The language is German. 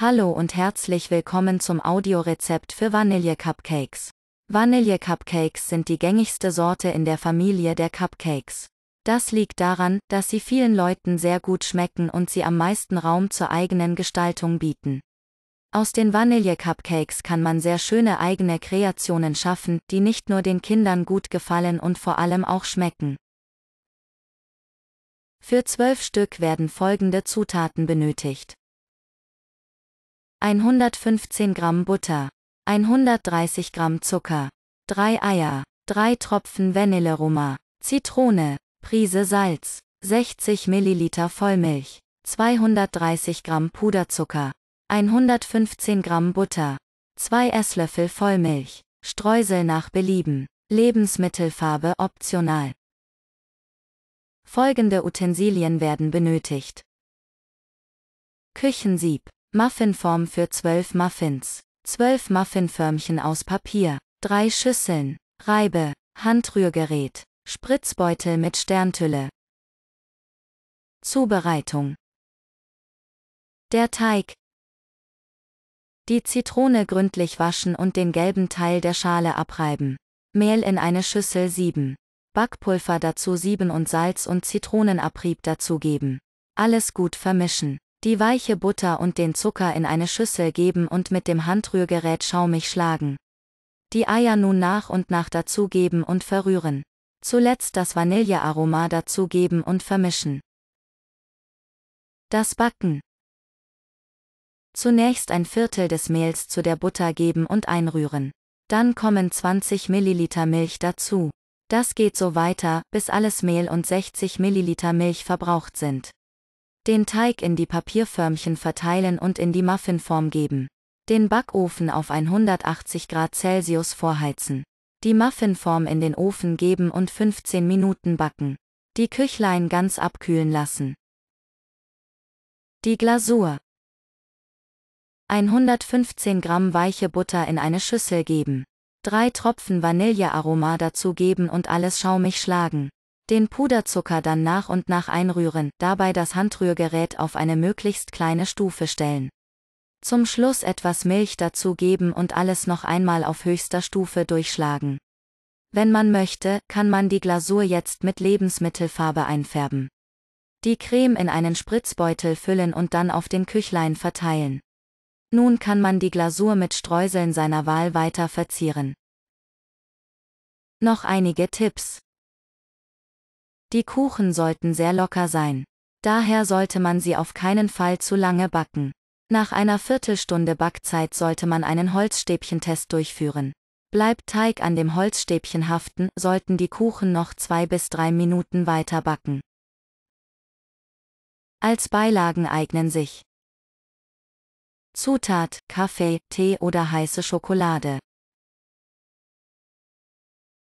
Hallo und herzlich willkommen zum Audiorezept für Vanille-Cupcakes. Vanille-Cupcakes sind die gängigste Sorte in der Familie der Cupcakes. Das liegt daran, dass sie vielen Leuten sehr gut schmecken und sie am meisten Raum zur eigenen Gestaltung bieten. Aus den Vanille-Cupcakes kann man sehr schöne eigene Kreationen schaffen, die nicht nur den Kindern gut gefallen und vor allem auch schmecken. Für zwölf Stück werden folgende Zutaten benötigt. 115 Gramm Butter, 130 Gramm Zucker, 3 Eier, 3 Tropfen Vanilleroma, Zitrone, Prise Salz, 60 Milliliter Vollmilch, 230 Gramm Puderzucker, 115 Gramm Butter, 2 Esslöffel Vollmilch, Streusel nach Belieben, Lebensmittelfarbe optional. Folgende Utensilien werden benötigt. Küchensieb Muffinform für 12 Muffins, 12 Muffinförmchen aus Papier, 3 Schüsseln, Reibe, Handrührgerät, Spritzbeutel mit Sterntülle. Zubereitung. Der Teig. Die Zitrone gründlich waschen und den gelben Teil der Schale abreiben. Mehl in eine Schüssel sieben. Backpulver dazu sieben und Salz und Zitronenabrieb dazugeben. Alles gut vermischen. Die weiche Butter und den Zucker in eine Schüssel geben und mit dem Handrührgerät schaumig schlagen. Die Eier nun nach und nach dazugeben und verrühren. Zuletzt das Vanillearoma dazugeben und vermischen. Das Backen. Zunächst ein Viertel des Mehls zu der Butter geben und einrühren. Dann kommen 20 ml Milch dazu. Das geht so weiter, bis alles Mehl und 60 ml Milch verbraucht sind. Den Teig in die Papierförmchen verteilen und in die Muffinform geben. Den Backofen auf 180 Grad Celsius vorheizen. Die Muffinform in den Ofen geben und 15 Minuten backen. Die Küchlein ganz abkühlen lassen. Die Glasur. 115 Gramm weiche Butter in eine Schüssel geben. Drei Tropfen Vanillearoma dazugeben und alles schaumig schlagen. Den Puderzucker dann nach und nach einrühren, dabei das Handrührgerät auf eine möglichst kleine Stufe stellen. Zum Schluss etwas Milch dazugeben und alles noch einmal auf höchster Stufe durchschlagen. Wenn man möchte, kann man die Glasur jetzt mit Lebensmittelfarbe einfärben. Die Creme in einen Spritzbeutel füllen und dann auf den Küchlein verteilen. Nun kann man die Glasur mit Streuseln seiner Wahl weiter verzieren. Noch einige Tipps. Die Kuchen sollten sehr locker sein. Daher sollte man sie auf keinen Fall zu lange backen. Nach einer Viertelstunde Backzeit sollte man einen Holzstäbchentest durchführen. Bleibt Teig an dem Holzstäbchen haften, sollten die Kuchen noch zwei bis drei Minuten weiter backen. Als Beilagen eignen sich Zutat, Kaffee, Tee oder heiße Schokolade.